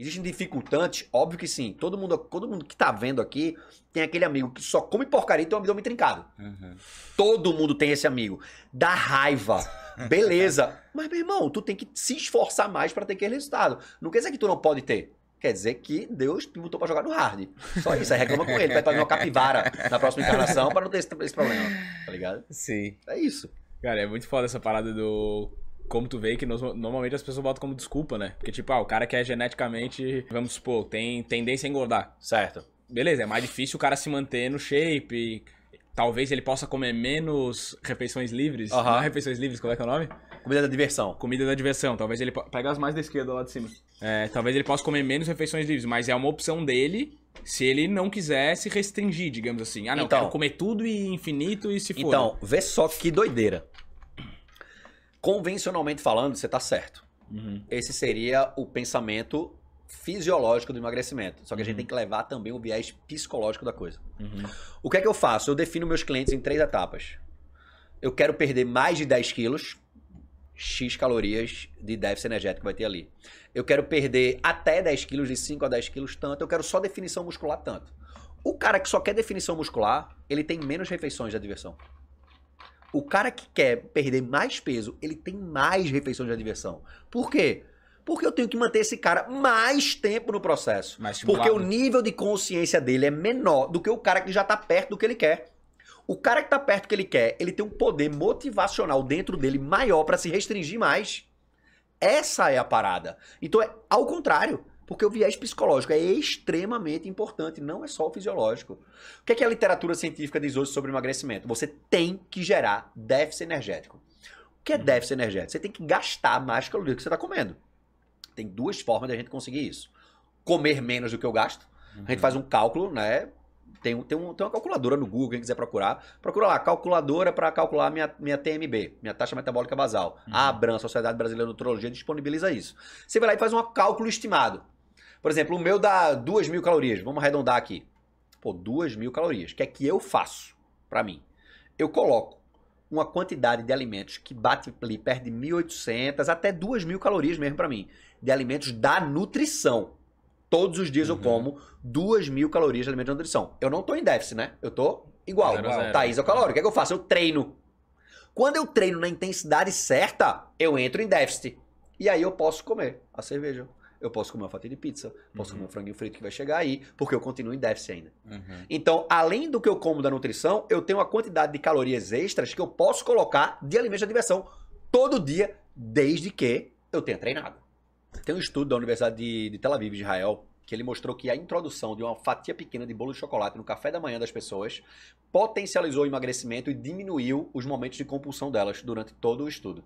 Existem dificultantes? Óbvio que sim. Todo mundo, todo mundo que tá vendo aqui tem aquele amigo que só come porcaria e tem um abdômen trincado. Uhum. Todo mundo tem esse amigo. Dá raiva. Beleza. Mas, meu irmão, tu tem que se esforçar mais para ter aquele resultado. Não quer dizer que tu não pode ter. Quer dizer que Deus te botou pra jogar no hard. Só isso. Aí reclama com ele. Vai fazer uma capivara na próxima encarnação pra não ter esse, esse problema. Tá ligado? Sim. É isso. Cara, é muito foda essa parada do como tu vê que nos, normalmente as pessoas botam como desculpa, né? Porque, tipo, ah, o cara que é geneticamente, vamos supor, tem tendência a engordar. Certo. Beleza, é mais difícil o cara se manter no shape. Talvez ele possa comer menos refeições livres. Uhum. Não é refeições livres, como é que é o nome? Comida da diversão. Comida da diversão. Talvez ele. Pega as mais da esquerda lá de cima. É, talvez ele possa comer menos refeições livres, mas é uma opção dele se ele não quiser se restringir, digamos assim. Ah, não, então, quero comer tudo e infinito e se for. Então, vê só que doideira. Convencionalmente falando, você está certo. Uhum. Esse seria o pensamento fisiológico do emagrecimento. Só que a gente uhum. tem que levar também o viés psicológico da coisa. Uhum. O que é que eu faço? Eu defino meus clientes em três etapas. Eu quero perder mais de 10 quilos, X calorias de déficit energético vai ter ali. Eu quero perder até 10 quilos, de 5 a 10 quilos, tanto. Eu quero só definição muscular, tanto. O cara que só quer definição muscular, ele tem menos refeições da diversão. O cara que quer perder mais peso, ele tem mais refeições de diversão. Por quê? Porque eu tenho que manter esse cara mais tempo no processo. porque o nível de consciência dele é menor do que o cara que já está perto do que ele quer. O cara que está perto do que ele quer, ele tem um poder motivacional dentro dele maior para se restringir mais. Essa é a parada. Então é ao contrário. Porque o viés psicológico é extremamente importante, não é só o fisiológico. O que, é que a literatura científica diz hoje sobre emagrecimento? Você tem que gerar déficit energético. O que é uhum. déficit energético? Você tem que gastar mais do que você está comendo. Tem duas formas de a gente conseguir isso. Comer menos do que eu gasto. A gente uhum. faz um cálculo, né? Tem, um, tem, um, tem uma calculadora no Google, quem quiser procurar. Procura lá, calculadora para calcular minha, minha TMB, minha taxa metabólica basal. Uhum. A ABRAM, Sociedade Brasileira de Nutrologia, disponibiliza isso. Você vai lá e faz um cálculo estimado. Por exemplo, o meu dá 2 mil calorias. Vamos arredondar aqui. Pô, 2 mil calorias. O que é que eu faço para mim? Eu coloco uma quantidade de alimentos que bate ali perto de 1.800 até mil calorias mesmo para mim, de alimentos da nutrição. Todos os dias uhum. eu como mil calorias de alimentos de nutrição. Eu não tô em déficit, né? Eu tô igual, zero, igual. Zero. O que, é que eu faço? Eu treino. Quando eu treino na intensidade certa, eu entro em déficit. E aí eu posso comer a cerveja, eu posso comer uma fatia de pizza, posso uhum. comer um uhum. franguinho frito que vai chegar aí, porque eu continuo em déficit ainda. Uhum. Então, além do que eu como da nutrição, eu tenho uma quantidade de calorias extras que eu posso colocar de alimento de diversão todo dia, desde que eu tenha treinado. Tem um estudo da Universidade de, de Tel Aviv, de Israel, que ele mostrou que a introdução de uma fatia pequena de bolo de chocolate no café da manhã das pessoas potencializou o emagrecimento e diminuiu os momentos de compulsão delas durante todo o estudo.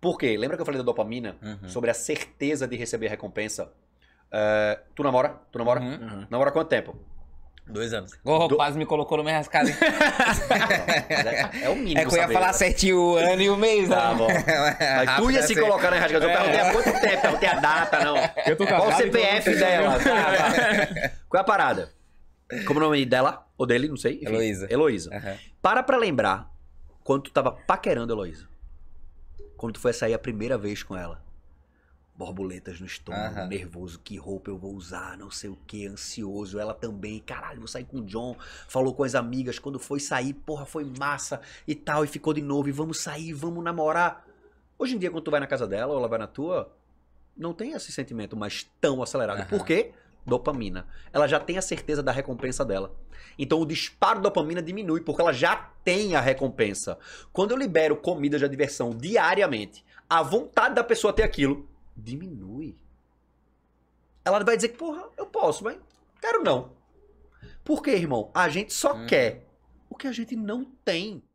Por quê? Lembra que eu falei da dopamina? Uhum. Sobre a certeza de receber a recompensa? Uh, tu namora? Tu namora? Uhum. uhum. Namora quanto tempo? Dois anos. Oh, Do... Quase me colocou no meu rascado. é, é, o mínimo. É que eu ia saber, falar né? certinho o ano e o mês. Tá né? bom. Mas tu ia se colocar na assim. rascada. Eu é. perguntei há quanto tempo, perguntei a data, não. Eu tô Qual o então CPF dela? Tá, tá. Qual é a parada? Como é o nome dela? Ou dele, não sei. Heloísa. Heloísa. Uhum. Para pra lembrar quando tu tava paquerando Heloísa. Quando tu foi sair a primeira vez com ela. Borboletas no estômago, nervoso, que roupa eu vou usar, não sei o que, ansioso. Ela também, caralho, vou sair com o John. Falou com as amigas, quando foi sair, porra, foi massa e tal, e ficou de novo, e vamos sair, vamos namorar. Hoje em dia, quando tu vai na casa dela ou ela vai na tua, não tem esse sentimento mais tão acelerado. Por quê? dopamina. Ela já tem a certeza da recompensa dela. Então o disparo da dopamina diminui porque ela já tem a recompensa. Quando eu libero comida de diversão diariamente, a vontade da pessoa ter aquilo diminui. Ela vai dizer que, porra, eu posso, mas quero não. Porque, irmão? A gente só hum. quer o que a gente não tem.